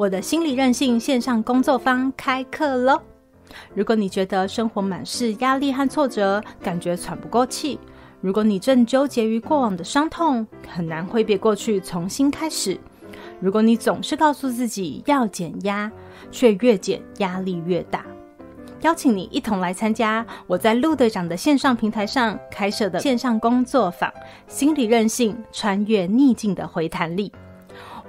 我的心理韧性线上工作坊开课喽！如果你觉得生活满是压力和挫折，感觉喘不过气；如果你正纠结于过往的伤痛，很难挥别过去，重新开始；如果你总是告诉自己要减压，却越减压力越大，邀请你一同来参加我在陆队长的线上平台上开设的线上工作坊——心理韧性穿越逆境的回弹力。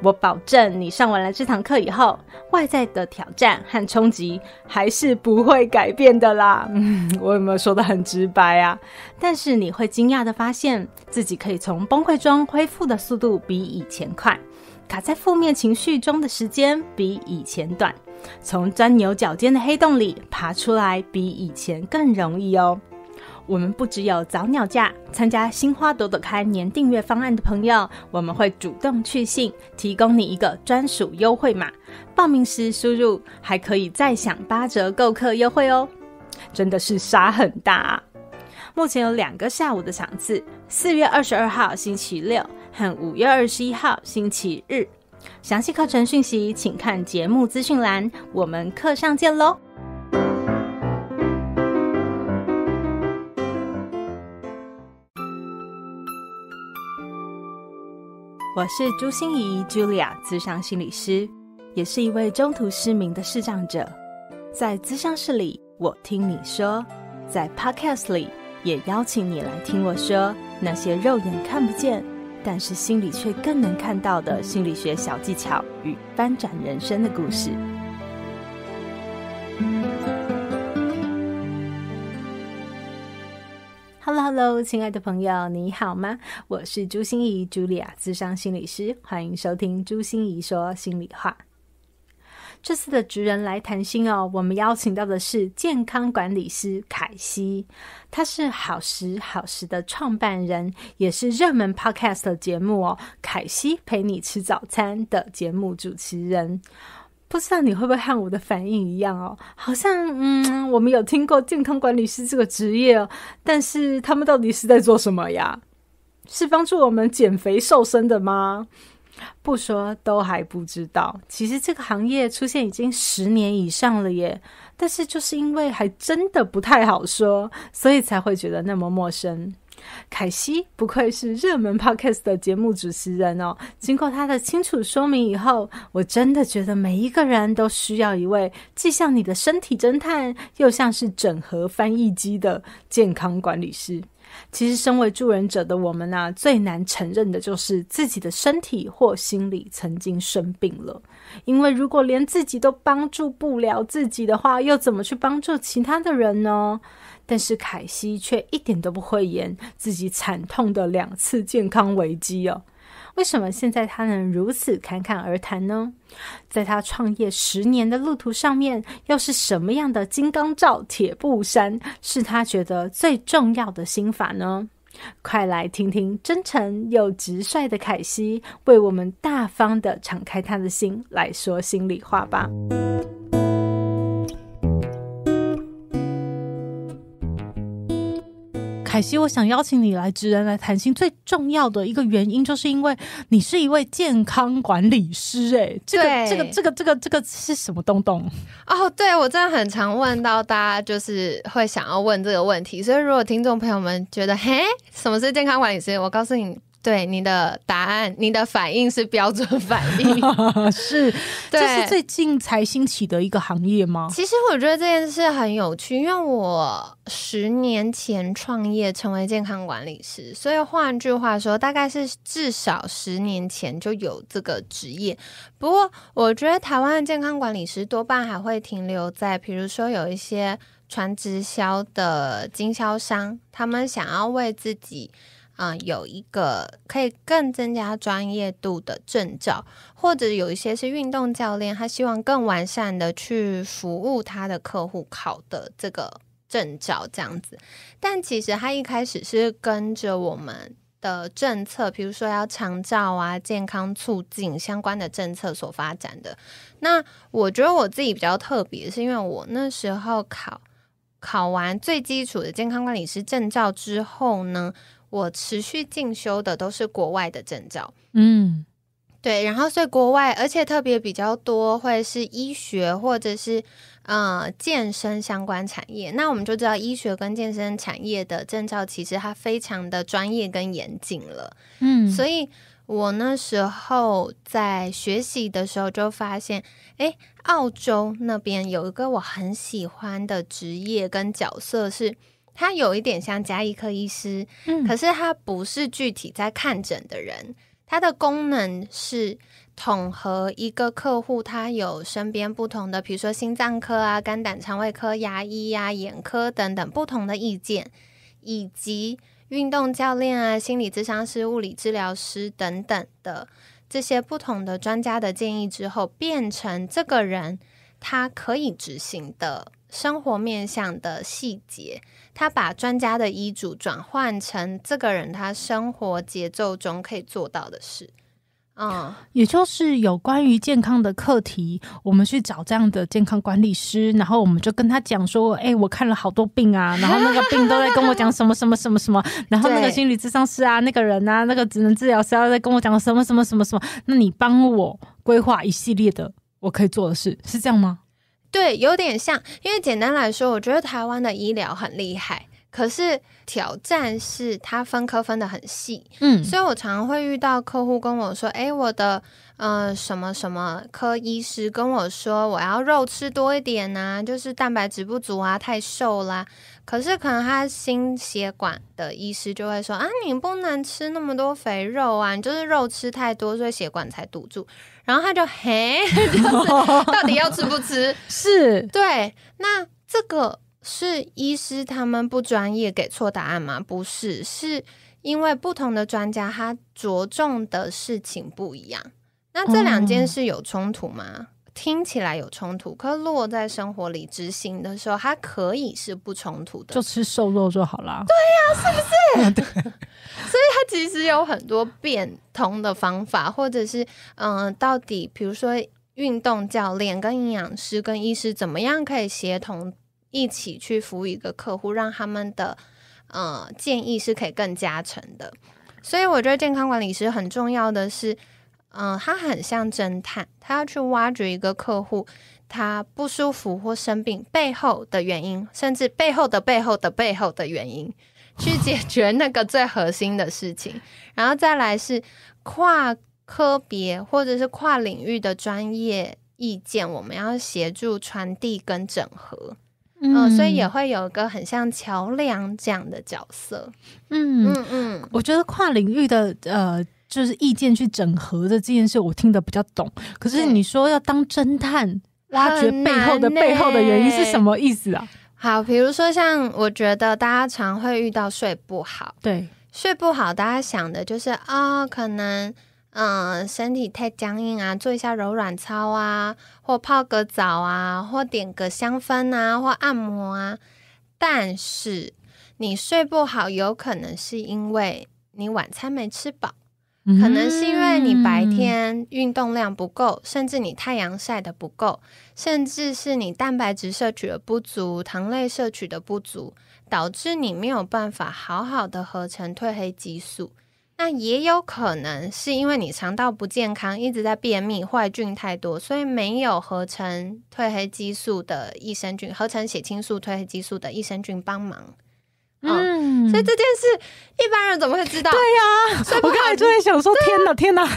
我保证，你上完了这堂课以后，外在的挑战和冲击还是不会改变的啦。嗯，我有没有说的很直白啊？但是你会惊讶的发现自己可以从崩溃中恢复的速度比以前快，卡在负面情绪中的时间比以前短，从钻牛角尖的黑洞里爬出来比以前更容易哦。我们不只有早鸟价，参加《新花朵朵开》年订阅方案的朋友，我们会主动去信，提供你一个专属优惠码，报名时输入还可以再享八折购课优惠哦，真的是杀很大啊！目前有两个下午的场次，四月二十二号星期六和五月二十一号星期日，详细课程讯息请看节目资讯栏，我们课上见喽。我是朱心怡 （Julia），自商心理师，也是一位中途失明的视障者。在咨商室里，我听你说；在 Podcast 里，也邀请你来听我说那些肉眼看不见，但是心里却更能看到的心理学小技巧与翻转人生的故事。Hello，亲爱的朋友，你好吗？我是朱心怡，朱莉亚，智商心理师，欢迎收听朱心怡说心里话。这次的主人来谈心哦，我们邀请到的是健康管理师凯西，他是好时好时的创办人，也是热门 podcast 节目哦《凯西陪你吃早餐》的节目主持人。不知道你会不会和我的反应一样哦？好像嗯，我们有听过健康管理师这个职业哦，但是他们到底是在做什么呀？是帮助我们减肥瘦身的吗？不说都还不知道。其实这个行业出现已经十年以上了耶，但是就是因为还真的不太好说，所以才会觉得那么陌生。凯西不愧是热门 podcast 的节目主持人哦。经过他的清楚说明以后，我真的觉得每一个人都需要一位既像你的身体侦探，又像是整合翻译机的健康管理师。其实，身为助人者的我们呢，最难承认的就是自己的身体或心理曾经生病了。因为如果连自己都帮助不了自己的话，又怎么去帮助其他的人呢？但是凯西却一点都不会演自己惨痛的两次健康危机哦。为什么现在他能如此侃侃而谈呢？在他创业十年的路途上面，又是什么样的金刚罩铁布衫是他觉得最重要的心法呢？快来听听真诚又直率的凯西为我们大方地敞开他的心来说心里话吧。凯西，我想邀请你来《职人》来谈心，最重要的一个原因，就是因为你是一位健康管理师。哎，这个、这个、这个、这个、这个是什么东东？哦，对我真的很常问到大家，就是会想要问这个问题。所以，如果听众朋友们觉得，嘿，什么是健康管理师？我告诉你。对你的答案，你的反应是标准反应，是，这是最近才兴起的一个行业吗？其实我觉得这件事很有趣，因为我十年前创业成为健康管理师，所以换句话说，大概是至少十年前就有这个职业。不过，我觉得台湾的健康管理师多半还会停留在，比如说有一些传直销的经销商，他们想要为自己。啊，有一个可以更增加专业度的证照，或者有一些是运动教练，他希望更完善的去服务他的客户考的这个证照，这样子。但其实他一开始是跟着我们的政策，比如说要长照啊、健康促进相关的政策所发展的。那我觉得我自己比较特别，是因为我那时候考考完最基础的健康管理师证照之后呢。我持续进修的都是国外的证照，嗯，对，然后所以国外，而且特别比较多会是医学或者是呃健身相关产业。那我们就知道，医学跟健身产业的证照其实它非常的专业跟严谨了，嗯，所以我那时候在学习的时候就发现，诶，澳洲那边有一个我很喜欢的职业跟角色是。他有一点像加医科医师，可是他不是具体在看诊的人，他的功能是统合一个客户他有身边不同的，比如说心脏科啊、肝胆肠胃科、牙医啊、眼科等等不同的意见，以及运动教练啊、心理咨商师、物理治疗师等等的这些不同的专家的建议之后，变成这个人他可以执行的。生活面向的细节，他把专家的医嘱转换成这个人他生活节奏中可以做到的事。嗯，也就是有关于健康的课题，我们去找这样的健康管理师，然后我们就跟他讲说：“哎，我看了好多病啊，然后那个病都在跟我讲什么什么什么什么，然后那个心理智商师啊，那个人啊，那个只能治疗师啊，在跟我讲什么什么什么什么，那你帮我规划一系列的我可以做的事，是这样吗？”对，有点像，因为简单来说，我觉得台湾的医疗很厉害，可是挑战是它分科分的很细，嗯，所以我常会遇到客户跟我说，哎，我的呃什么什么科医师跟我说，我要肉吃多一点呐，就是蛋白质不足啊，太瘦啦，可是可能他心血管的医师就会说，啊，你不能吃那么多肥肉啊，你就是肉吃太多，所以血管才堵住。然后他就嘿，就是到底要吃不吃？是对。那这个是医师他们不专业给错答案吗？不是，是因为不同的专家他着重的事情不一样。那这两件事有冲突吗？听起来有冲突，可落在生活里执行的时候，它可以是不冲突的，就吃瘦肉就好了。对呀，是不是？所以它其实有很多变通的方法，或者是嗯，到底比如说运动教练、跟营养师、跟医师怎么样可以协同一起去服务一个客户，让他们的呃建议是可以更加成的。所以我觉得健康管理师很重要的是。嗯，他很像侦探，他要去挖掘一个客户他不舒服或生病背后的原因，甚至背后的背后的背后的原因，去解决 那个最核心的事情。然后再来是跨科别或者是跨领域的专业意见，我们要协助传递跟整合。嗯，所以也会有一个很像桥梁这样的角色。嗯嗯嗯，我觉得跨领域的呃。就是意见去整合的这件事，我听得比较懂。可是你说要当侦探，挖掘背后的背后的原因是什么意思啊？好，比如说像我觉得大家常会遇到睡不好，对，睡不好，大家想的就是啊，可能嗯身体太僵硬啊，做一下柔软操啊，或泡个澡啊，或点个香氛啊，或按摩啊。但是你睡不好，有可能是因为你晚餐没吃饱。可能是因为你白天运动量不够，甚至你太阳晒的不够，甚至是你蛋白质摄取的不足、糖类摄取的不足，导致你没有办法好好的合成褪黑激素。那也有可能是因为你肠道不健康，一直在便秘，坏菌太多，所以没有合成褪黑激素的益生菌，合成血清素、褪黑激素的益生菌帮忙。所以这件事，一般人怎么会知道？对呀，我刚才就在想说，天哪，天哪！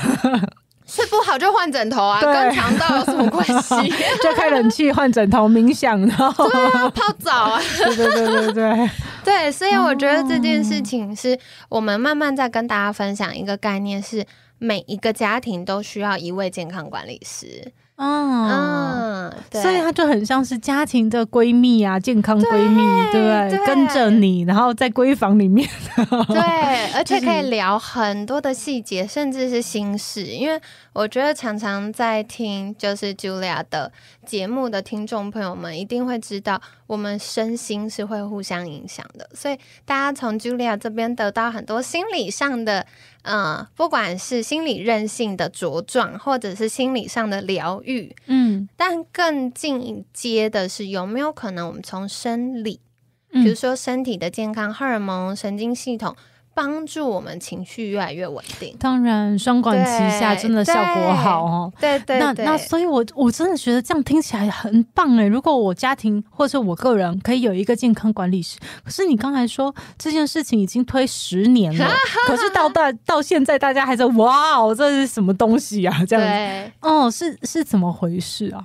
睡不好就换枕头啊，跟肠道有什么关系？就开冷气、换枕头、冥想，然后泡澡啊！对对对对对 对。所以我觉得这件事情是我们慢慢在跟大家分享一个概念：是每一个家庭都需要一位健康管理师。嗯嗯，所以她就很像是家庭的闺蜜啊，健康闺蜜，对对？跟着你，然后在闺房里面，对，而且可以聊很多的细节，甚至是心事。因为我觉得常常在听就是 Julia 的节目的听众朋友们，一定会知道我们身心是会互相影响的。所以大家从 Julia 这边得到很多心理上的。嗯，不管是心理韧性的茁壮，或者是心理上的疗愈，嗯，但更进阶的是，有没有可能我们从生理，比如说身体的健康、荷尔蒙、神经系统。帮助我们情绪越来越稳定，当然双管齐下真的效果好哦。对对，那那所以，我我真的觉得这样听起来很棒哎。如果我家庭或者我个人可以有一个健康管理师，可是你刚才说这件事情已经推十年了，可是到大到现在大家还在哇哦，这是什么东西呀？这样子，哦，是是怎么回事啊？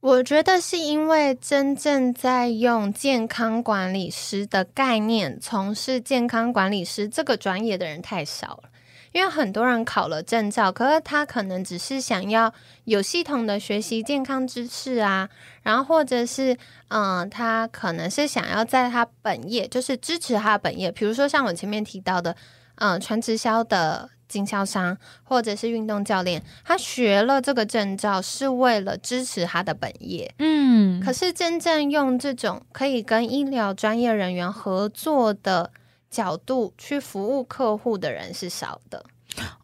我觉得是因为真正在用健康管理师的概念从事健康管理师这个专业的人太少了，因为很多人考了证照，可是他可能只是想要有系统的学习健康知识啊，然后或者是嗯，他可能是想要在他本业，就是支持他本业，比如说像我前面提到的，嗯，全直销的。经销商或者是运动教练，他学了这个证照是为了支持他的本业。嗯，可是真正用这种可以跟医疗专业人员合作的角度去服务客户的人是少的。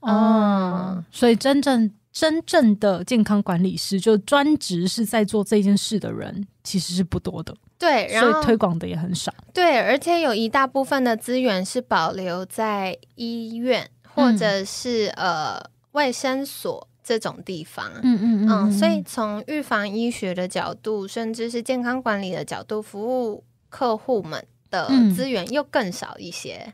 哦，所以真正真正的健康管理师就专职是在做这件事的人其实是不多的。对，所以推广的也很少。对，而且有一大部分的资源是保留在医院。或者是呃外生所这种地方，嗯嗯嗯，所以从预防医学的角度，甚至是健康管理的角度，服务客户们的资源又更少一些。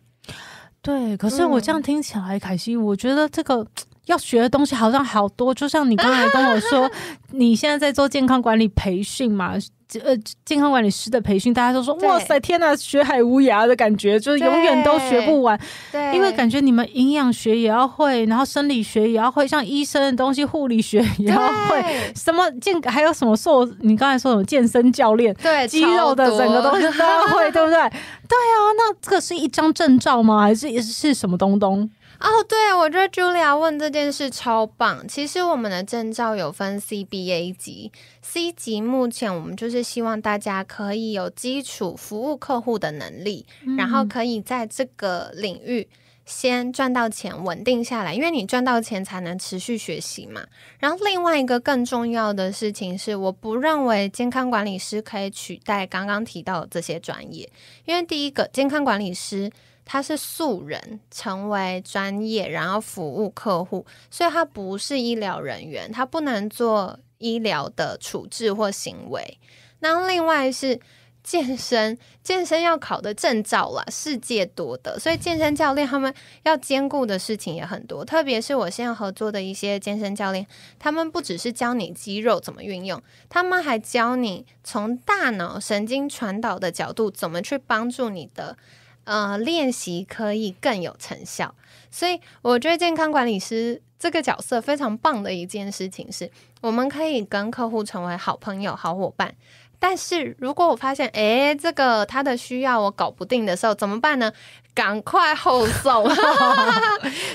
对，可是我这样听起来，凯西，我觉得这个。要学的东西好像好多，就像你刚才跟我说，你现在在做健康管理培训嘛？呃，健康管理师的培训，大家都说哇塞，天哪，学海无涯的感觉，就是永远都学不完。对，因为感觉你们营养学也要会，然后生理学也要会，像医生的东西，护理学也要会，什么健还有什么硕？你刚才说什么健身教练？对，肌肉的整个东西都要会，对不对？对啊，那这个是一张证照吗？还是是什么东东？哦，对，我觉得 Julia 问这件事超棒。其实我们的证照有分 C、B、A 级，C 级目前我们就是希望大家可以有基础服务客户的能力，然后可以在这个领域先赚到钱，稳定下来。因为你赚到钱才能持续学习嘛。然后另外一个更重要的事情是，我不认为健康管理师可以取代刚刚提到的这些专业，因为第一个健康管理师。他是素人，成为专业，然后服务客户，所以他不是医疗人员，他不能做医疗的处置或行为。那另外是健身，健身要考的证照啦，世界多的，所以健身教练他们要兼顾的事情也很多。特别是我现在合作的一些健身教练，他们不只是教你肌肉怎么运用，他们还教你从大脑神经传导的角度怎么去帮助你的。呃，练习可以更有成效，所以我觉得健康管理师这个角色非常棒的一件事情是，我们可以跟客户成为好朋友、好伙伴。但是如果我发现，诶，这个他的需要我搞不定的时候，怎么办呢？赶快后送，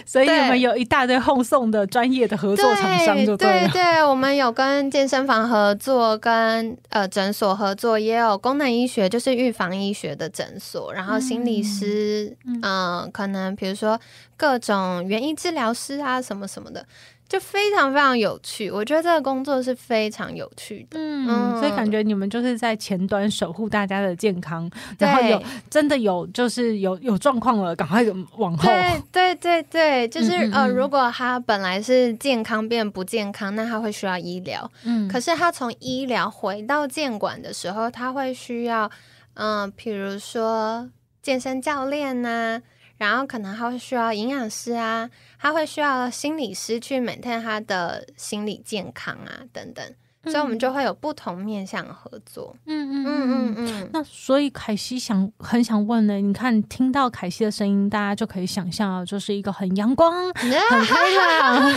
所以我们有一大堆后送的专业的合作厂商，就对对，我们有跟健身房合作，跟呃诊所合作，也有功能医学，就是预防医学的诊所，然后心理师，嗯，可能比如说各种原因治疗师啊，什么什么的。就非常非常有趣，我觉得这个工作是非常有趣的，嗯，所以感觉你们就是在前端守护大家的健康，然后有真的有就是有有状况了，赶快往后。对对对对，就是呃，如果他本来是健康变不健康，那他会需要医疗，嗯，可是他从医疗回到建管的时候，他会需要，嗯，比如说健身教练呐。然后可能还会需要营养师啊，他会需要心理师去每天他的心理健康啊等等，所以我们就会有不同面向合作。嗯嗯嗯嗯嗯。那所以凯西想很想问呢，你看听到凯西的声音，大家就可以想象，啊，就是一个很阳光、很开朗，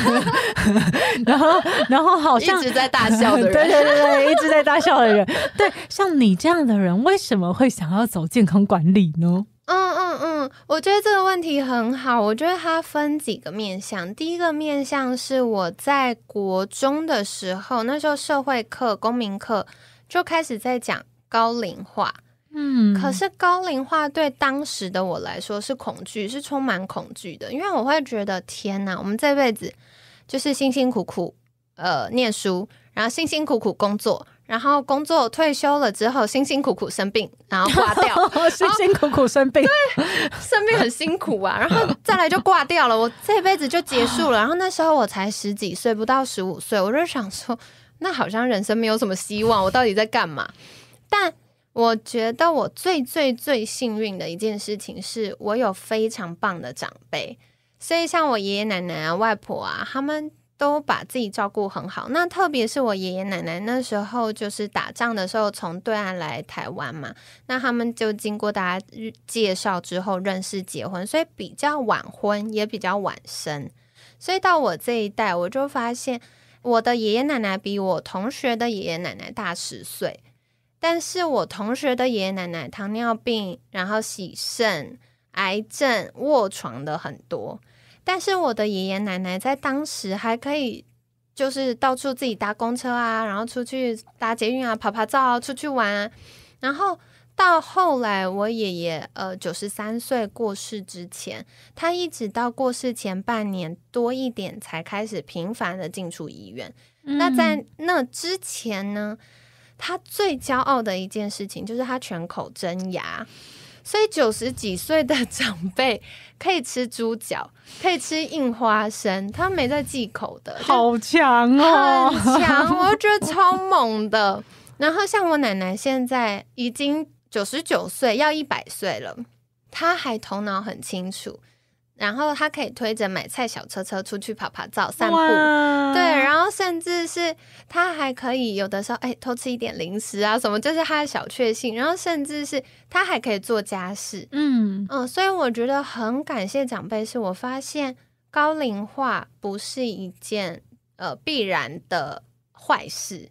然后然后好像一直在大笑的人，对对对对，一直在大笑的人，对，像你这样的人为什么会想要走健康管理呢？嗯嗯嗯，我觉得这个问题很好。我觉得它分几个面向，第一个面向是我在国中的时候，那时候社会课、公民课就开始在讲高龄化。嗯，可是高龄化对当时的我来说是恐惧，是充满恐惧的，因为我会觉得天哪，我们这辈子就是辛辛苦苦呃念书，然后辛辛苦苦工作。然后工作退休了之后，辛辛苦苦生病，然后挂掉。辛辛苦苦生病，对，生病很辛苦啊。然后再来就挂掉了，我这辈子就结束了。然后那时候我才十几岁，不到十五岁，我就想说，那好像人生没有什么希望，我到底在干嘛？但我觉得我最最最幸运的一件事情是我有非常棒的长辈，所以像我爷爷奶奶啊、外婆啊，他们。都把自己照顾很好。那特别是我爷爷奶奶那时候，就是打仗的时候从对岸来台湾嘛。那他们就经过大家介绍之后认识结婚，所以比较晚婚也比较晚生。所以到我这一代，我就发现我的爷爷奶奶比我同学的爷爷奶奶大十岁，但是我同学的爷爷奶奶糖尿病，然后洗肾、癌症、卧床的很多。但是我的爷爷奶奶在当时还可以，就是到处自己搭公车啊，然后出去搭捷运啊，拍拍照啊，出去玩。然后到后来我爷爷呃九十三岁过世之前，他一直到过世前半年多一点才开始频繁的进出医院。那在那之前呢，他最骄傲的一件事情就是他全口真牙。所以九十几岁的长辈可以吃猪脚，可以吃硬花生，他没在忌口的，好强哦，强，我 觉得超猛的。然后像我奶奶现在已经九十九岁，要一百岁了，她还头脑很清楚。然后他可以推着买菜小车车出去跑跑照、散步，对。然后甚至是他还可以有的时候，哎，偷吃一点零食啊什么，就是他的小确幸。然后甚至是他还可以做家事，嗯嗯。所以我觉得很感谢长辈，是我发现高龄化不是一件呃必然的坏事。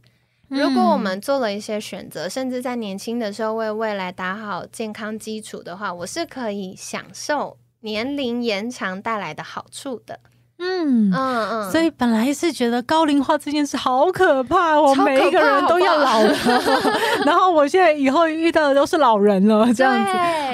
如果我们做了一些选择，甚至在年轻的时候为未来打好健康基础的话，我是可以享受。年龄延长带来的好处的。嗯嗯嗯，所以本来是觉得高龄化这件事好可怕，我每一个人都要老了，然后我现在以后遇到的都是老人了，这样子。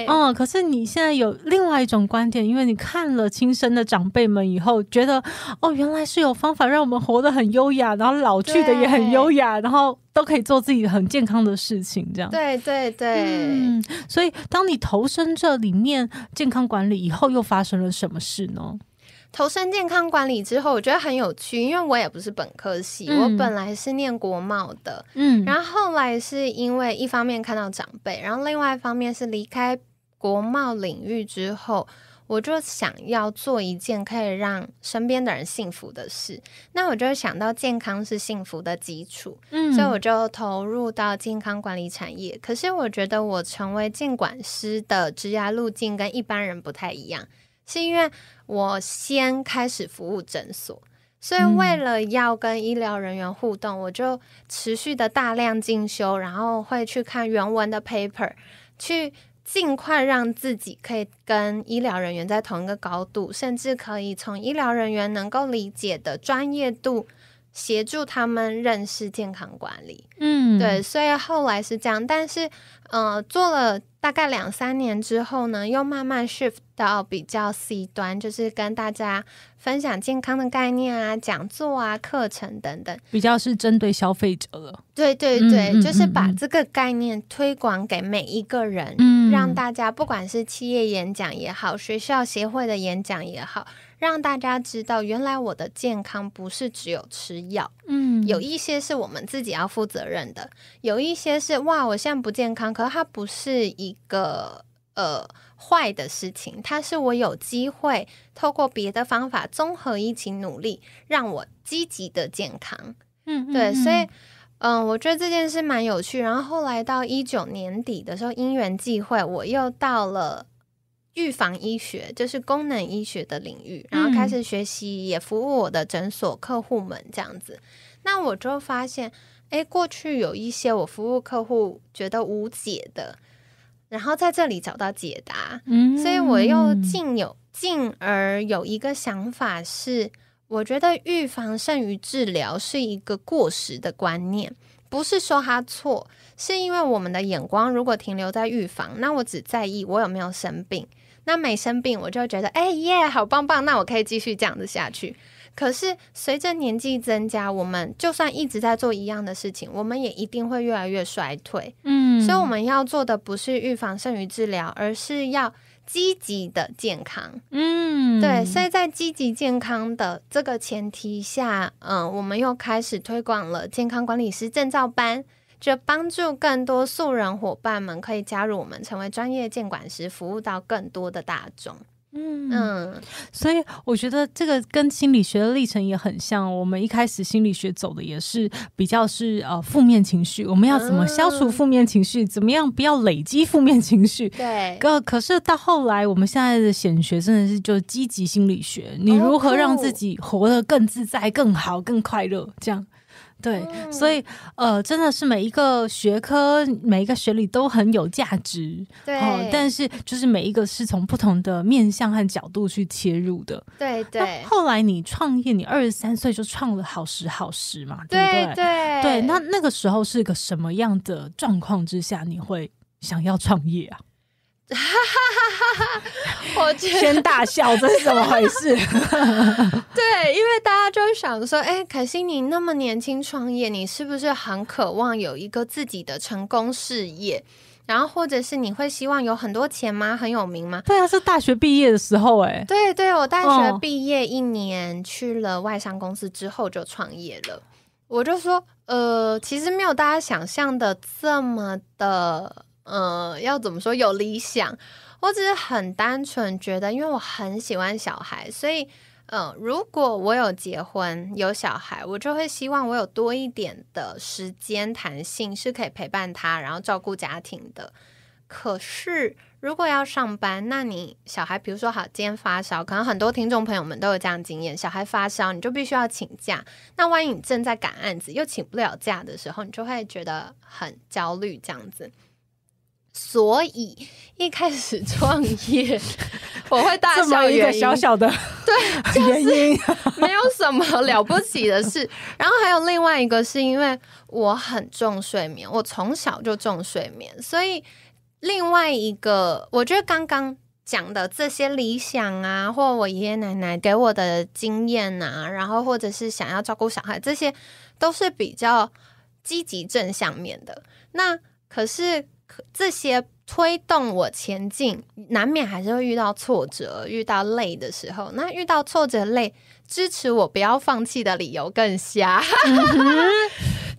嗯，可是你现在有另外一种观点，因为你看了亲生的长辈们以后，觉得哦，原来是有方法让我们活得很优雅，然后老去的也很优雅，然后都可以做自己很健康的事情，这样。对对对。嗯，所以当你投身这里面健康管理以后，又发生了什么事呢？投身健康管理之后，我觉得很有趣，因为我也不是本科系，我本来是念国贸的，嗯，然后后来是因为一方面看到长辈，然后另外一方面是离开国贸领域之后，我就想要做一件可以让身边的人幸福的事，那我就想到健康是幸福的基础，嗯，所以我就投入到健康管理产业。可是我觉得我成为健管师的职涯路径跟一般人不太一样。是因为我先开始服务诊所，所以为了要跟医疗人员互动，我就持续的大量进修，然后会去看原文的 paper，去尽快让自己可以跟医疗人员在同一个高度，甚至可以从医疗人员能够理解的专业度。协助他们认识健康管理，嗯，对，所以后来是这样，但是，呃，做了大概两三年之后呢，又慢慢 shift 到比较 C 端，就是跟大家分享健康的概念啊、讲座啊、课程等等，比较是针对消费者了。对对对，就是把这个概念推广给每一个人。让大家不管是企业演讲也好，学校协会的演讲也好，让大家知道，原来我的健康不是只有吃药，嗯，有一些是我们自己要负责任的，有一些是哇，我现在不健康，可它不是一个呃坏的事情，它是我有机会透过别的方法，综合一起努力，让我积极的健康，嗯，对，所以。嗯，我觉得这件事蛮有趣。然后后来到一九年底的时候，因缘际会，我又到了预防医学，就是功能医学的领域，然后开始学习，也服务我的诊所客户们这样子。那我就发现，哎，过去有一些我服务客户觉得无解的，然后在这里找到解答。嗯，所以我又进有进而有一个想法是。我觉得预防胜于治疗是一个过时的观念，不是说它错，是因为我们的眼光如果停留在预防，那我只在意我有没有生病，那没生病我就觉得哎耶好棒棒，那我可以继续这样子下去。可是随着年纪增加，我们就算一直在做一样的事情，我们也一定会越来越衰退。嗯，所以我们要做的不是预防胜于治疗，而是要。积极的健康，嗯，对，所以在积极健康的这个前提下，嗯，我们又开始推广了健康管理师证照班，就帮助更多素人伙伴们可以加入我们，成为专业监管师，服务到更多的大众。嗯嗯，所以我觉得这个跟心理学的历程也很像。我们一开始心理学走的也是比较是呃负面情绪，我们要怎么消除负面情绪？怎么样不要累积负面情绪？对，可可是到后来，我们现在的显学真的是就积极心理学，你如何让自己活得更自在、更好、更快乐？这样。对，所以呃，真的是每一个学科、每一个学历都很有价值，对。但是就是每一个是从不同的面向和角度去切入的，对对。后来你创业，你二十三岁就创了好时好时嘛，对对对。那那个时候是个什么样的状况之下，你会想要创业啊？哈哈哈！哈，哈！我先大笑，这是怎么回事？对，因为大家就想说，哎，凯西，你那么年轻创业，你是不是很渴望有一个自己的成功事业？然后，或者是你会希望有很多钱吗？很有名吗？对啊，是大学毕业的时候，哎，对对，我大学毕业一年去了外商公司之后就创业了。我就说，呃，其实没有大家想象的这么的。嗯，要怎么说？有理想，我只是很单纯觉得，因为我很喜欢小孩，所以嗯，如果我有结婚有小孩，我就会希望我有多一点的时间弹性，是可以陪伴他，然后照顾家庭的。可是如果要上班，那你小孩，比如说好，今天发烧，可能很多听众朋友们都有这样经验，小孩发烧，你就必须要请假。那万一你正在赶案子，又请不了假的时候，你就会觉得很焦虑，这样子。所以一开始创业，我会大笑。一个小小的对就是没有什么了不起的事。然后还有另外一个，是因为我很重睡眠，我从小就重睡眠。所以另外一个，我觉得刚刚讲的这些理想啊，或我爷爷奶奶给我的经验啊，然后或者是想要照顾小孩，这些都是比较积极正向面的。那可是。这些推动我前进，难免还是会遇到挫折，遇到累的时候。那遇到挫折累，支持我不要放弃的理由更瞎。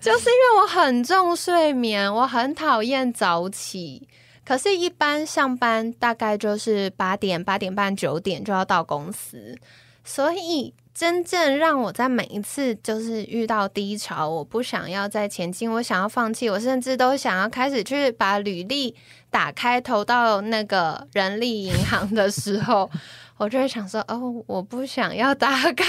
就是因为我很重睡眠，我很讨厌早起，可是一般上班大概就是八点、八点半、九点就要到公司，所以。真正让我在每一次就是遇到低潮，我不想要再前进，我想要放弃，我甚至都想要开始去把履历打开投到那个人力银行的时候，我就会想说：哦，我不想要打卡，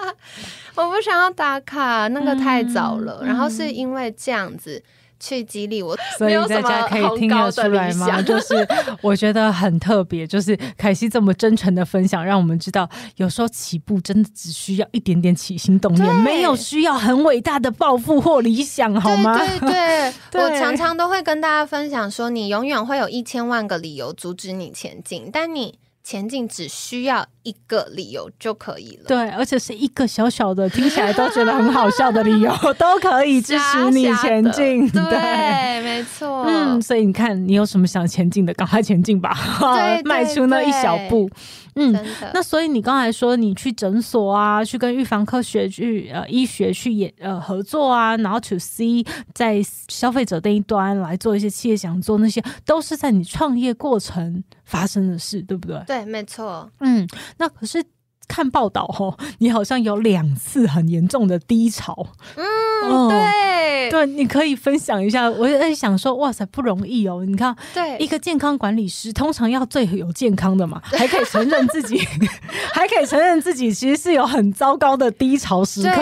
我不想要打卡，那个太早了。然后是因为这样子。去激励我，所以大家可以听得出来吗？就是我觉得很特别，就是凯西这么真诚的分享，让我们知道，有时候起步真的只需要一点点起心动念，没有需要很伟大的抱负或理想，好吗？对对，我常常都会跟大家分享说，你永远会有一千万个理由阻止你前进，但你。前进只需要一个理由就可以了，对，而且是一个小小的，听起来都觉得很好笑的理由 都可以支持你前进，对，没错，嗯，所以你看，你有什么想前进的，赶快前进吧，迈出那一小步，嗯，那所以你刚才说你去诊所啊，去跟预防科学去呃医学去演呃合作啊，然后 to C 在消费者那一端来做一些企业想做那些都是在你创业过程。发生的事，对不对？对，没错。嗯，那可是看报道哦，你好像有两次很严重的低潮。嗯，对对，你可以分享一下。我在想说，哇塞，不容易哦。你看，对一个健康管理师，通常要最有健康的嘛，还可以承认自己，还可以承认自己其实是有很糟糕的低潮时刻。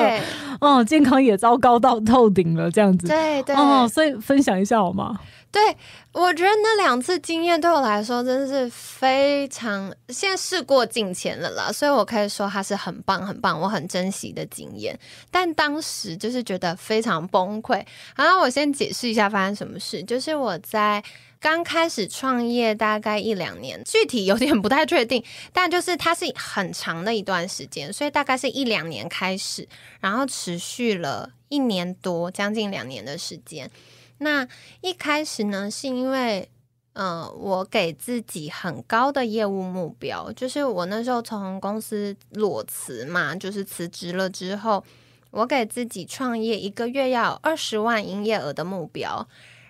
哦，健康也糟糕到透顶了，这样子。对对。哦，所以分享一下好吗？对，我觉得那两次经验对我来说真的是非常。现在事过境迁了啦，所以我可以说它是很棒、很棒，我很珍惜的经验。但当时就是觉得非常崩溃。好，我先解释一下发生什么事。就是我在刚开始创业大概一两年，具体有点不太确定，但就是它是很长的一段时间，所以大概是一两年开始，然后持续了一年多，将近两年的时间。那一开始呢，是因为，呃，我给自己很高的业务目标，就是我那时候从公司裸辞嘛，就是辞职了之后，我给自己创业一个月要二十万营业额的目标，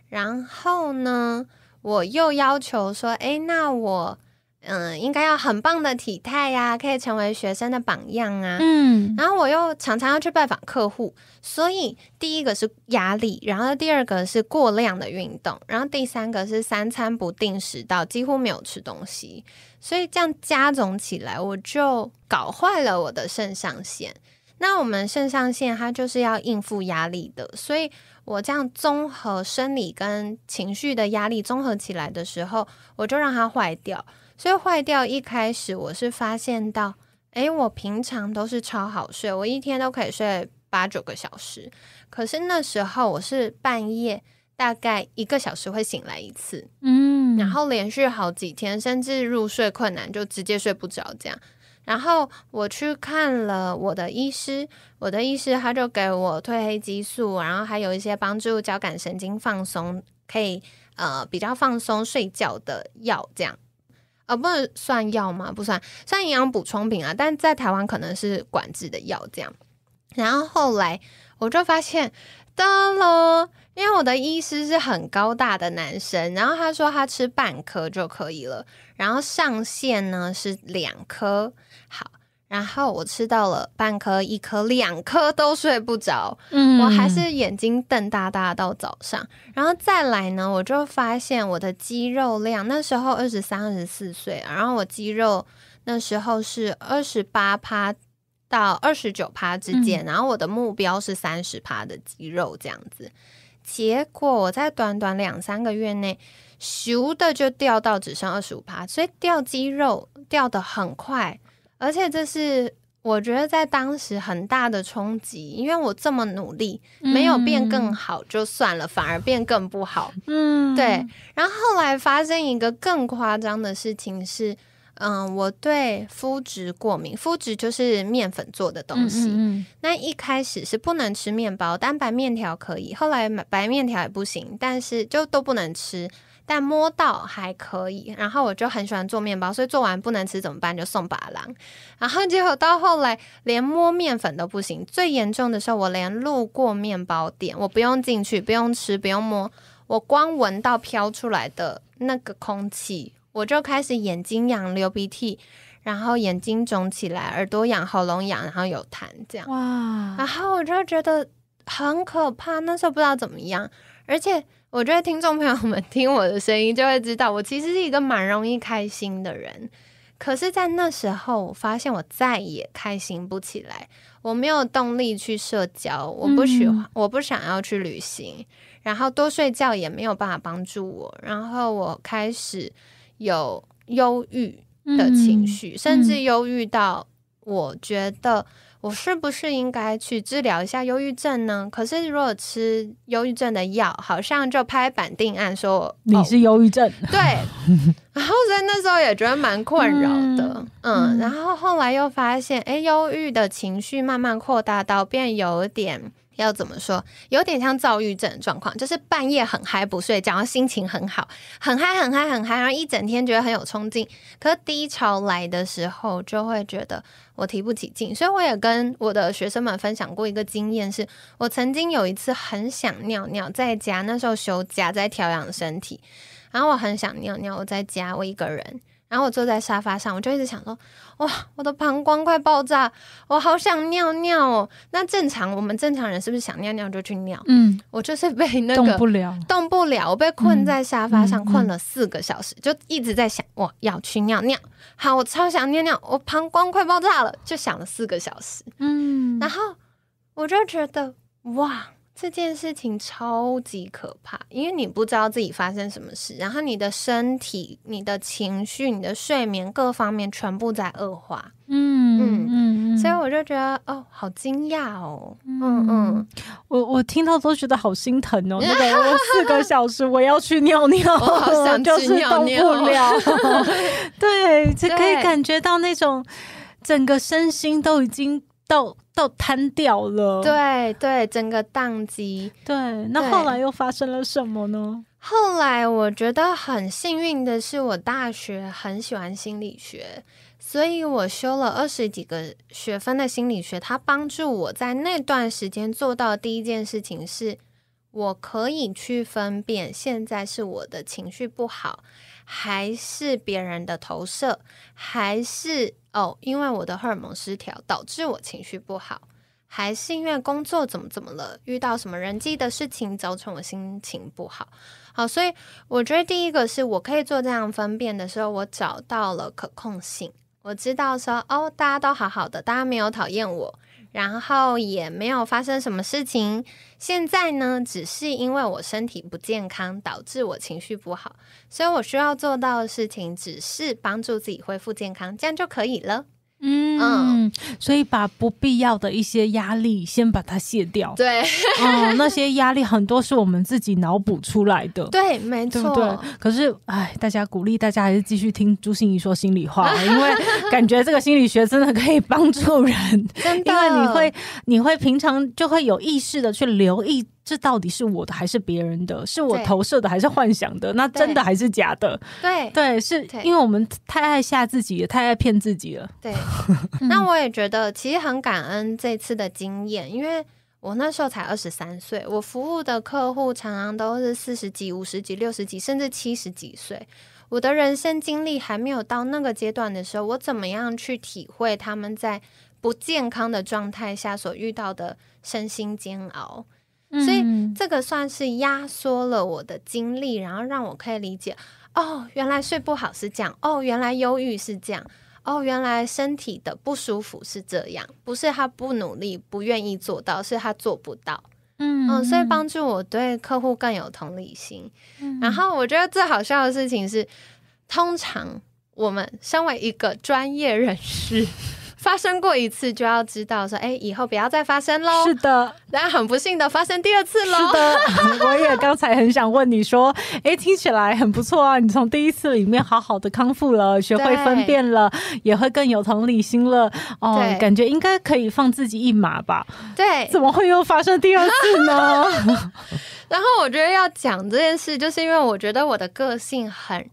然后呢，我又要求说，哎，那我。嗯，应该要很棒的体态呀，可以成为学生的榜样啊。嗯，然后我又常常要去拜访客户，所以第一个是压力，然后第二个是过量的运动，然后第三个是三餐不定时，到几乎没有吃东西，所以这样加总起来，我就搞坏了我的肾上腺。那我们肾上腺它就是要应付压力的，所以我这样综合生理跟情绪的压力综合起来的时候，我就让它坏掉。所以坏掉一开始我是发现到，哎，我平常都是超好睡，我一天都可以睡八九个小时。可是那时候我是半夜大概一个小时会醒来一次，嗯，然后连续好几天甚至入睡困难，就直接睡不着这样。然后我去看了我的医师，我的医师他就给我褪黑激素，然后还有一些帮助交感神经放松，可以呃比较放松睡觉的药这样。啊，不能算药吗？不算，算营养补充品啊。但在台湾可能是管制的药这样。然后后来我就发现，的了，因为我的医师是很高大的男生，然后他说他吃半颗就可以了，然后上限呢是两颗。好。然后我吃到了半颗、一颗、两颗都睡不着，嗯，我还是眼睛瞪大大到早上。然后再来呢，我就发现我的肌肉量那时候二十三、二十四岁，然后我肌肉那时候是二十八趴到二十九趴之间，然后我的目标是三十趴的肌肉这样子。结果我在短短两三个月内，咻的就掉到只剩二十五趴，所以掉肌肉掉的很快。而且这是我觉得在当时很大的冲击，因为我这么努力，没有变更好就算了，反而变更不好。嗯，对。然后后来发生一个更夸张的事情是，嗯，我对麸质过敏，麸质就是面粉做的东西。嗯嗯。那一开始是不能吃面包，但白面条可以。后来白面条也不行，但是就都不能吃。但摸到还可以，然后我就很喜欢做面包，所以做完不能吃怎么办？就送把狼，然后结果到后来连摸面粉都不行。最严重的时候，我连路过面包店，我不用进去，不用吃，不用摸，我光闻到飘出来的那个空气，我就开始眼睛痒、流鼻涕，然后眼睛肿起来，耳朵痒、喉咙痒，然后有痰，这样。哇！然后我就觉得很可怕，那时候不知道怎么样，而且。我觉得听众朋友们听我的声音就会知道，我其实是一个蛮容易开心的人。可是，在那时候，我发现我再也开心不起来。我没有动力去社交，我不喜欢，我不想要去旅行，然后多睡觉也没有办法帮助我。然后，我开始有忧郁的情绪，甚至忧郁到我觉得。我是不是应该去治疗一下忧郁症呢？可是如果吃忧郁症的药，好像就拍板定案说你是忧郁症。对，然后所以那时候也觉得蛮困扰的。嗯，然后后来又发现，哎，忧郁的情绪慢慢扩大到，变有点。要怎么说？有点像躁郁症状况，就是半夜很嗨不睡，然后心情很好，很嗨很嗨很嗨，然后一整天觉得很有冲劲。可是低潮来的时候，就会觉得我提不起劲。所以我也跟我的学生们分享过一个经验，是我曾经有一次很想尿尿，在家那时候休假在调养身体，然后我很想尿尿，我在家我一个人。然后我坐在沙发上，我就一直想说：“哇，我的膀胱快爆炸，我好想尿尿哦。”那正常我们正常人是不是想尿尿就去尿？嗯，我就是被那个动不了，动不了，我被困在沙发上，困了四个小时，就一直在想我要去尿尿。好，我超想尿尿，我膀胱快爆炸了，就想了四个小时。嗯，然后我就觉得哇。这件事情超级可怕，因为你不知道自己发生什么事，然后你的身体、你的情绪、你的睡眠各方面全部在恶化。嗯嗯嗯，所以我就觉得哦，好惊讶哦。嗯嗯，我我听到都觉得好心疼哦。那个四个小时，我要去尿尿，就是动不了。对，就可以感觉到那种整个身心都已经。到到瘫掉了，对对，整个宕机。对。那后来又发生了什么呢？后来我觉得很幸运的是，我大学很喜欢心理学，所以我修了二十几个学分的心理学。它帮助我在那段时间做到第一件事情，是我可以去分辨现在是我的情绪不好。还是别人的投射，还是哦，因为我的荷尔蒙失调导致我情绪不好，还是因为工作怎么怎么了，遇到什么人际的事情造成我心情不好。好，所以我觉得第一个是我可以做这样分辨的时候，我找到了可控性，我知道说哦，大家都好好的，大家没有讨厌我。然后也没有发生什么事情。现在呢，只是因为我身体不健康，导致我情绪不好，所以我需要做到的事情只是帮助自己恢复健康，这样就可以了。嗯嗯，所以把不必要的一些压力先把它卸掉。对，哦，那些压力很多是我们自己脑补出来的。对，没错。对对？可是，哎，大家鼓励大家还是继续听朱心怡说心里话，因为感觉这个心理学真的可以帮助人。因为你会你会平常就会有意识的去留意。这到底是我的还是别人的？是我投射的还是幻想的？那真的还是假的？对对，是因为我们太爱吓自己，也太爱骗自己了。对，那我也觉得其实很感恩这次的经验，因为我那时候才二十三岁，我服务的客户常常都是四十几、五十几、六十几，甚至七十几岁。我的人生经历还没有到那个阶段的时候，我怎么样去体会他们在不健康的状态下所遇到的身心煎熬？所以这个算是压缩了我的经历，然后让我可以理解哦，原来睡不好是这样，哦，原来忧郁是这样，哦，原来身体的不舒服是这样，不是他不努力、不愿意做到，是他做不到。嗯嗯，所以帮助我对客户更有同理心。然后我觉得最好笑的事情是，通常我们身为一个专业人士。发生过一次就要知道说，哎，以后不要再发生喽。是的，后很不幸的发生第二次喽。是的，我也刚才很想问你说，哎，听起来很不错啊，你从第一次里面好好的康复了，学会分辨了，也会更有同理心了。哦，感觉应该可以放自己一马吧。对，怎么会又发生第二次呢？然后我觉得要讲这件事，就是因为我觉得我的个性很。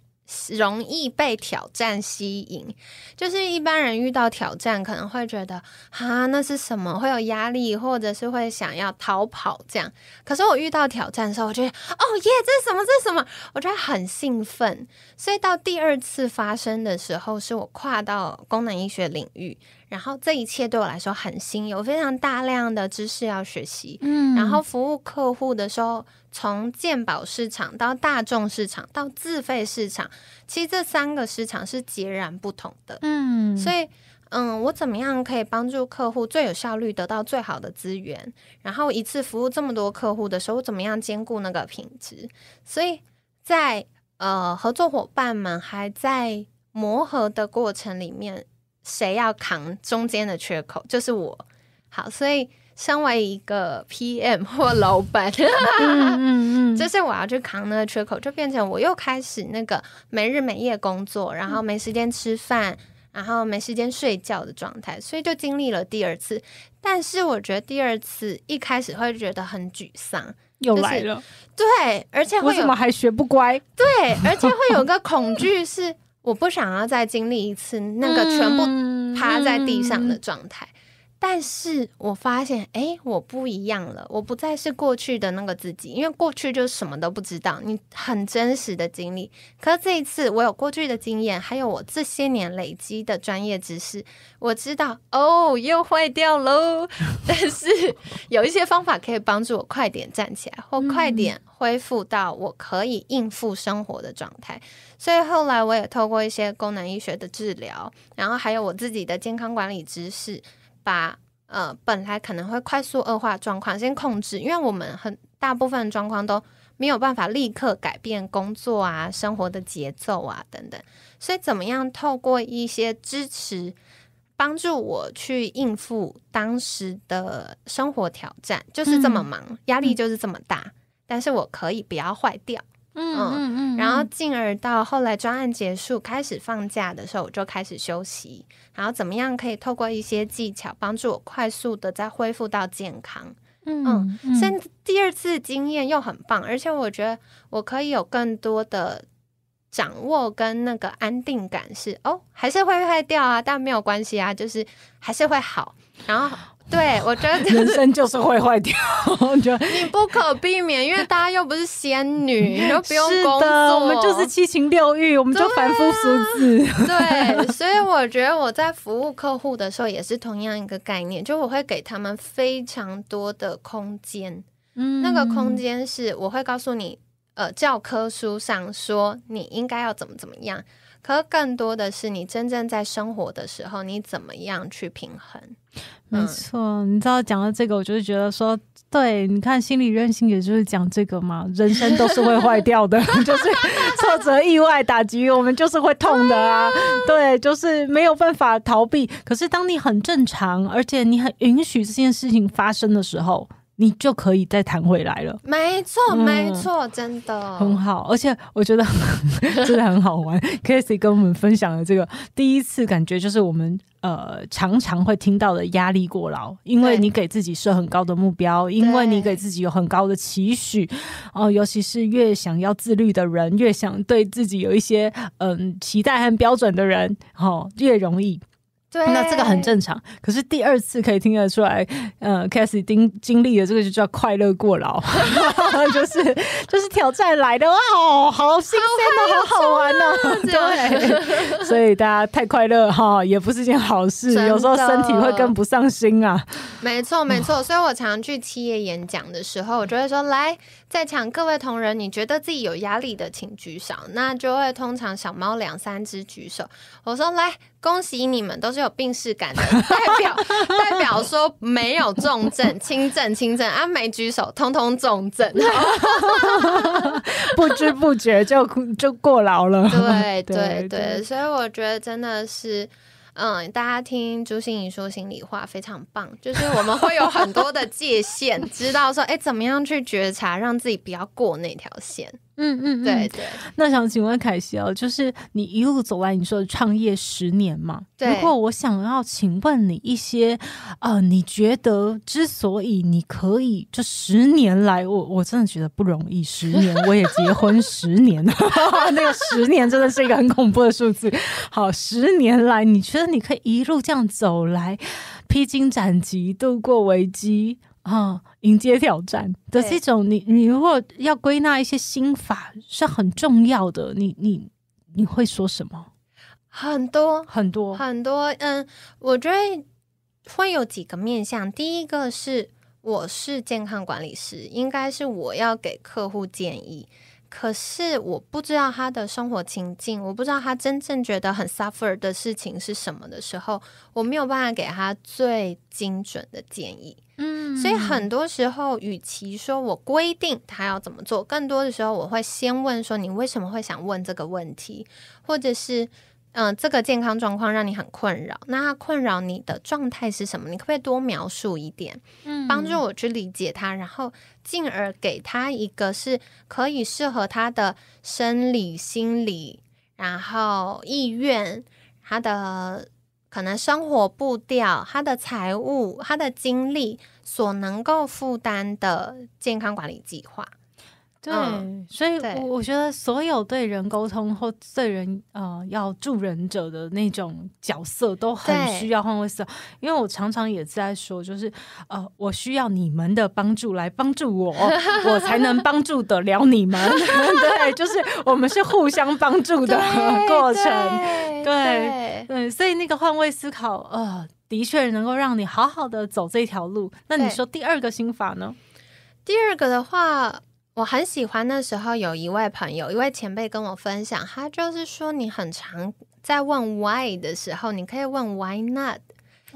容易被挑战吸引，就是一般人遇到挑战可能会觉得哈那是什么会有压力，或者是会想要逃跑这样。可是我遇到挑战的时候，我觉得哦耶，这是什么？这是什么？我觉得很兴奋。所以到第二次发生的时候，是我跨到功能医学领域。然后这一切对我来说很新，有非常大量的知识要学习。嗯，然后服务客户的时候，从鉴宝市场到大众市场到自费市场，其实这三个市场是截然不同的。嗯，所以嗯，我怎么样可以帮助客户最有效率得到最好的资源？然后一次服务这么多客户的时候，我怎么样兼顾那个品质？所以在呃合作伙伴们还在磨合的过程里面。谁要扛中间的缺口？就是我。好，所以身为一个 PM 或老板，嗯嗯，就是我要去扛那个缺口，就变成我又开始那个没日没夜工作，然后没时间吃饭，然后没时间睡觉的状态。所以就经历了第二次。但是我觉得第二次一开始会觉得很沮丧，又来了。对，而且为什么还学不乖？对，而且会有个恐惧是。我不想要再经历一次那个全部趴在地上的状态。但是我发现，哎，我不一样了，我不再是过去的那个自己，因为过去就什么都不知道，你很真实的经历。可这一次，我有过去的经验，还有我这些年累积的专业知识，我知道，哦，又坏掉喽。但是 有一些方法可以帮助我快点站起来，或快点恢复到我可以应付生活的状态。所以后来，我也透过一些功能医学的治疗，然后还有我自己的健康管理知识，把。呃，本来可能会快速恶化状况，先控制，因为我们很大部分状况都没有办法立刻改变工作啊、生活的节奏啊等等，所以怎么样透过一些支持帮助我去应付当时的生活挑战，就是这么忙，压力就是这么大，但是我可以不要坏掉。嗯嗯嗯，然后进而到后来专案结束开始放假的时候，我就开始休息。然后怎么样可以透过一些技巧帮助我快速的再恢复到健康？嗯嗯，所第二次经验又很棒，而且我觉得我可以有更多的掌握跟那个安定感是哦，还是会坏掉啊，但没有关系啊，就是还是会好。然后。对，我觉得 人生就是会坏掉，我觉得你不可避免，因为大家又不是仙女，又不用工作，我们就是七情六欲，我们就凡夫俗子。对，所以我觉得我在服务客户的时候也是同样一个概念，就我会给他们非常多的空间。嗯，那个空间是我会告诉你，呃，教科书上说你应该要怎么怎么样，可更多的是你真正在生活的时候，你怎么样去平衡。没错，你知道讲到这个，我就是觉得说，对，你看心理韧性也就是讲这个嘛，人生都是会坏掉的，就是挫折、意外、打击，我们就是会痛的啊。对，就是没有办法逃避。可是当你很正常，而且你很允许这件事情发生的时候，你就可以再弹回来了。没错，没错，真的很好。而且我觉得 真的很好玩，Casey 跟我们分享的这个第一次感觉，就是我们。呃，常常会听到的压力过劳，因为你给自己设很高的目标，因为你给自己有很高的期许，哦，尤其是越想要自律的人，越想对自己有一些嗯期待和标准的人，哦，越容易。那这个很正常，可是第二次可以听得出来，呃，Kathy 经经历的这个就叫快乐过劳，就是就是挑战来的哇，哦，好新鲜，好好玩呢，对，所以大家太快乐哈，也不是件好事，有时候身体会跟不上心啊。没错，没错，所以我常去企业演讲的时候，我就会说，来在场各位同仁，你觉得自己有压力的，请举手，那就会通常小猫两三只举手，我说来。恭喜你们，都是有病逝感的，代表 代表说没有重症、轻症、轻症啊，没举手，通通重症，不知不觉就就过劳了。对对对，所以我觉得真的是，嗯，大家听朱心怡说心里话非常棒，就是我们会有很多的界限，知道说，哎，怎么样去觉察，让自己不要过那条线。嗯嗯对对，那想请问凯西哦，就是你一路走来，你说的创业十年嘛？如果我想要请问你一些呃，你觉得之所以你可以这十年来，我我真的觉得不容易，十年我也结婚十年，那个十年真的是一个很恐怖的数字。好，十年来你觉得你可以一路这样走来，披荆斩棘，度过危机。啊，迎接挑战的这种，你你如果要归纳一些心法是很重要的。你你你会说什么？很多很多很多，嗯，我觉得会有几个面向。第一个是，我是健康管理师，应该是我要给客户建议。可是我不知道他的生活情境，我不知道他真正觉得很 suffer 的事情是什么的时候，我没有办法给他最精准的建议。嗯，所以很多时候，与其说我规定他要怎么做，更多的时候我会先问说：“你为什么会想问这个问题？”或者是。嗯，这个健康状况让你很困扰。那困扰你的状态是什么？你可不可以多描述一点，帮助我去理解他，然后进而给他一个是可以适合他的生理、心理，然后意愿，他的可能生活步调、他的财务、他的精力所能够负担的健康管理计划。对，所以我觉得所有对人沟通或对人呃要助人者的那种角色都很需要换位思考，因为我常常也在说，就是呃，我需要你们的帮助来帮助我，我才能帮助得了你们。对，就是我们是互相帮助的 过程。对对，所以那个换位思考，呃，的确能够让你好好的走这条路。那你说第二个心法呢？第二个的话。我很喜欢那时候有一位朋友，一位前辈跟我分享，他就是说，你很常在问 why 的时候，你可以问 why not，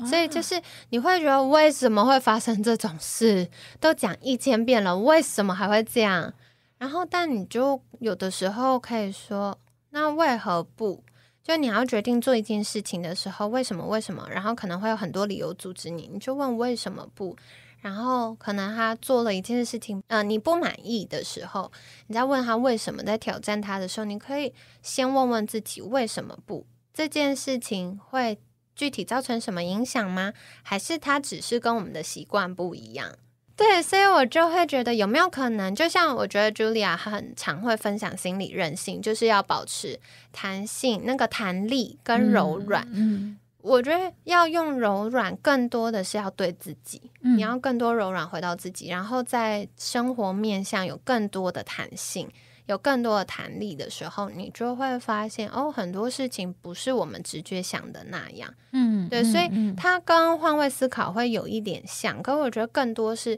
所以就是你会觉得为什么会发生这种事，都讲一千遍了，为什么还会这样？然后，但你就有的时候可以说，那为何不？就你要决定做一件事情的时候，为什么？为什么？然后可能会有很多理由阻止你，你就问为什么不？然后可能他做了一件事情，呃，你不满意的时候，你在问他为什么，在挑战他的时候，你可以先问问自己为什么不？这件事情会具体造成什么影响吗？还是他只是跟我们的习惯不一样？对，所以我就会觉得有没有可能，就像我觉得 Julia 很常会分享心理韧性，就是要保持弹性，那个弹力跟柔软，嗯。我觉得要用柔软，更多的是要对自己，你要更多柔软，回到自己，然后在生活面向有更多的弹性、有更多的弹力的时候，你就会发现哦，很多事情不是我们直觉想的那样。嗯，对，所以它跟换位思考会有一点像，可我觉得更多是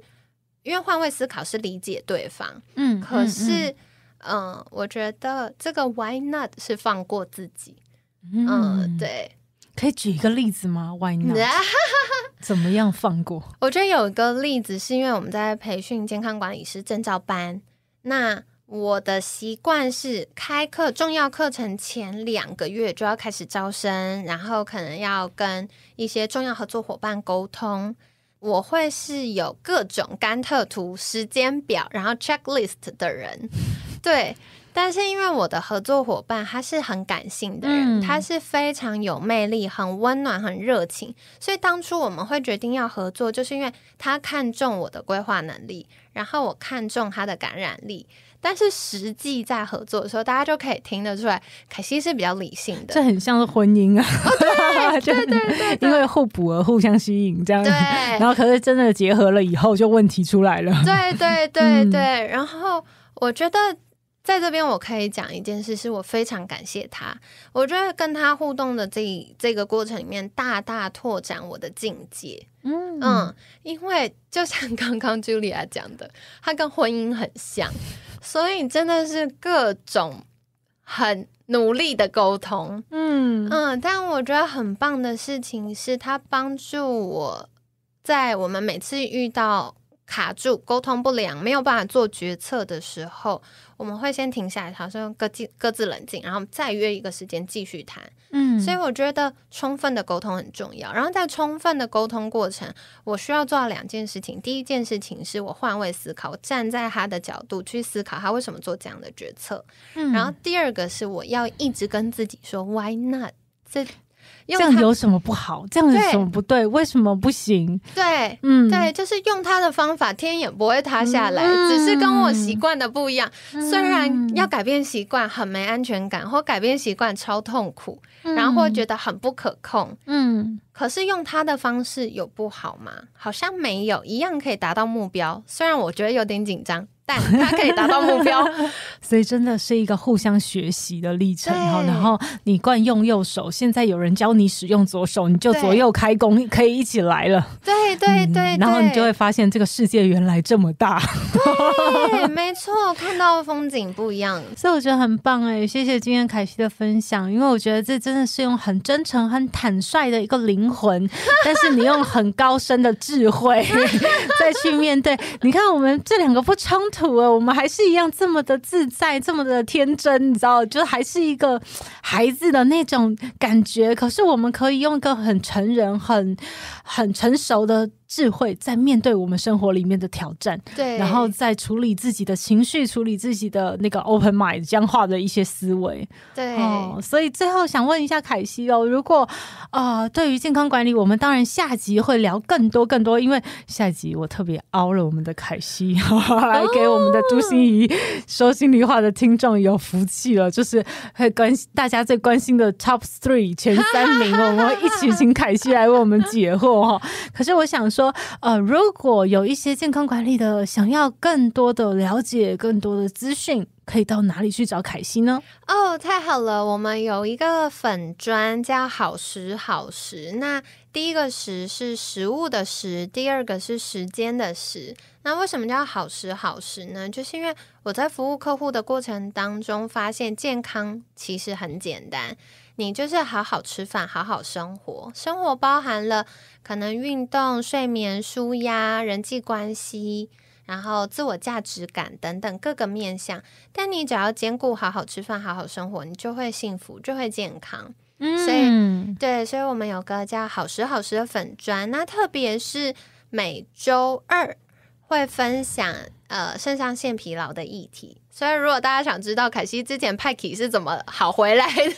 因为换位思考是理解对方，嗯，可是，嗯，我觉得这个 Why not 是放过自己，嗯，对。可以举一个例子吗？歪脑怎么样放过？我觉得有一个例子是因为我们在培训健康管理师证照班，那我的习惯是开课重要课程前两个月就要开始招生，然后可能要跟一些重要合作伙伴沟通，我会是有各种甘特图、时间表，然后 checklist 的人，对。但是因为我的合作伙伴他是很感性的人，他是非常有魅力、很温暖、很热情，所以当初我们会决定要合作，就是因为他看中我的规划能力，然后我看中他的感染力。但是实际在合作的时候，大家就可以听得出来，凯西是比较理性的，这很像是婚姻啊，对 对对，因为互补而互相吸引这样。对，然后可是真的结合了以后，就问题出来了。对对对对，然后我觉得。在这边，我可以讲一件事，是我非常感谢他。我觉得跟他互动的这这个过程里面，大大拓展我的境界。嗯嗯，因为就像刚刚 Julia 讲的，他跟婚姻很像，所以真的是各种很努力的沟通。嗯嗯，但我觉得很棒的事情是，他帮助我在我们每次遇到。卡住，沟通不良，没有办法做决策的时候，我们会先停下来，好像各自各自冷静，然后再约一个时间继续谈。嗯，所以我觉得充分的沟通很重要。然后在充分的沟通过程，我需要做到两件事情。第一件事情是我换位思考，站在他的角度去思考他为什么做这样的决策。嗯，然后第二个是我要一直跟自己说 Why not？这这样有什么不好？这样有什么不对？为什么不行？对，嗯，对，就是用他的方法，天也不会塌下来，只是跟我习惯的不一样。虽然要改变习惯很没安全感，或改变习惯超痛苦，然后会觉得很不可控。嗯，可是用他的方式有不好吗？好像没有，一样可以达到目标。虽然我觉得有点紧张。他可以达到目标，所以真的是一个互相学习的历程。然后，然后你惯用右手，现在有人教你使用左手，你就左右开弓，可以一起来了。对对对，然后你就会发现这个世界原来这么大。对，没错，看到风景不一样，所以我觉得很棒哎。谢谢今天凯西的分享，因为我觉得这真的是用很真诚、很坦率的一个灵魂，但是你用很高深的智慧再去面对。你看，我们这两个不冲突。我们还是一样这么的自在，这么的天真，你知道，就还是一个孩子的那种感觉。可是我们可以用一个很成人、很很成熟的。智慧在面对我们生活里面的挑战，对，然后在处理自己的情绪，处理自己的那个 open mind 僵化的一些思维，对，哦，所以最后想问一下凯西哦，如果啊，对于健康管理，我们当然下集会聊更多更多，因为下集我特别凹了我们的凯西，来给我们的朱心怡说心里话的听众有福气了，就是会关大家最关心的 top three 前三名，我们一起请凯西来为我们解惑哈。可是我想说。说呃，如果有一些健康管理的，想要更多的了解、更多的资讯，可以到哪里去找凯西呢？哦，太好了，我们有一个粉砖叫“好时好时”。那第一个“时”是食物的“时”，第二个是时间的“时”。那为什么叫“好时好时”呢？就是因为我在服务客户的过程当中，发现健康其实很简单。你就是好好吃饭，好好生活。生活包含了可能运动、睡眠、舒压、人际关系，然后自我价值感等等各个面向。但你只要兼顾好好吃饭、好好生活，你就会幸福，就会健康。嗯，所以对，所以我们有个叫“好食好食”的粉砖。那特别是每周二会分享呃肾上腺疲劳的议题。所以，如果大家想知道凯西之前派 a 是怎么好回来的，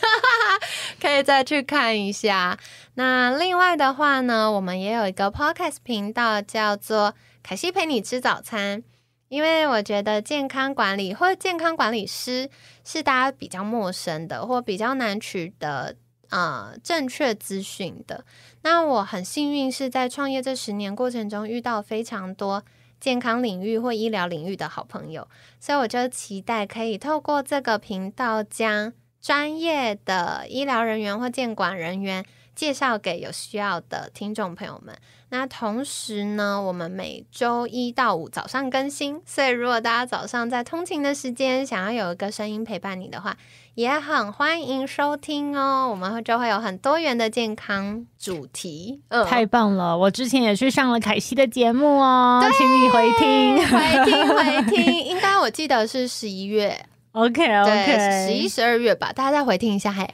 可以再去看一下。那另外的话呢，我们也有一个 Podcast 频道叫做《凯西陪你吃早餐》，因为我觉得健康管理或健康管理师是大家比较陌生的，或比较难取得呃正确资讯的。那我很幸运是在创业这十年过程中遇到非常多。健康领域或医疗领域的好朋友，所以我就期待可以透过这个频道，将专业的医疗人员或监管人员。介绍给有需要的听众朋友们。那同时呢，我们每周一到五早上更新，所以如果大家早上在通勤的时间想要有一个声音陪伴你的话，也很欢迎收听哦。我们就会有很多元的健康主题，太棒了！我之前也去上了凯西的节目哦，请你回听，回听，回听。应该我记得是十一月。OK OK，十一十二月吧，大家再回听一下嘿。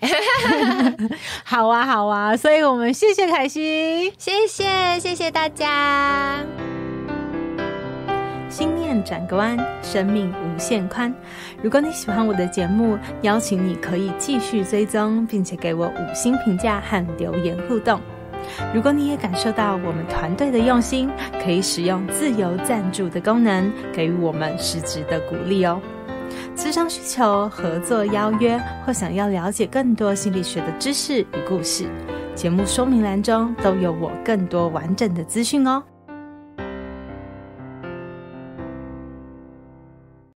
好啊好啊，所以我们谢谢凯西，谢谢谢谢大家。心念转个弯，生命无限宽。如果你喜欢我的节目，邀请你可以继续追踪，并且给我五星评价和留言互动。如果你也感受到我们团队的用心，可以使用自由赞助的功能，给予我们实质的鼓励哦。咨商需求、合作邀约，或想要了解更多心理学的知识与故事，节目说明栏中都有我更多完整的资讯哦。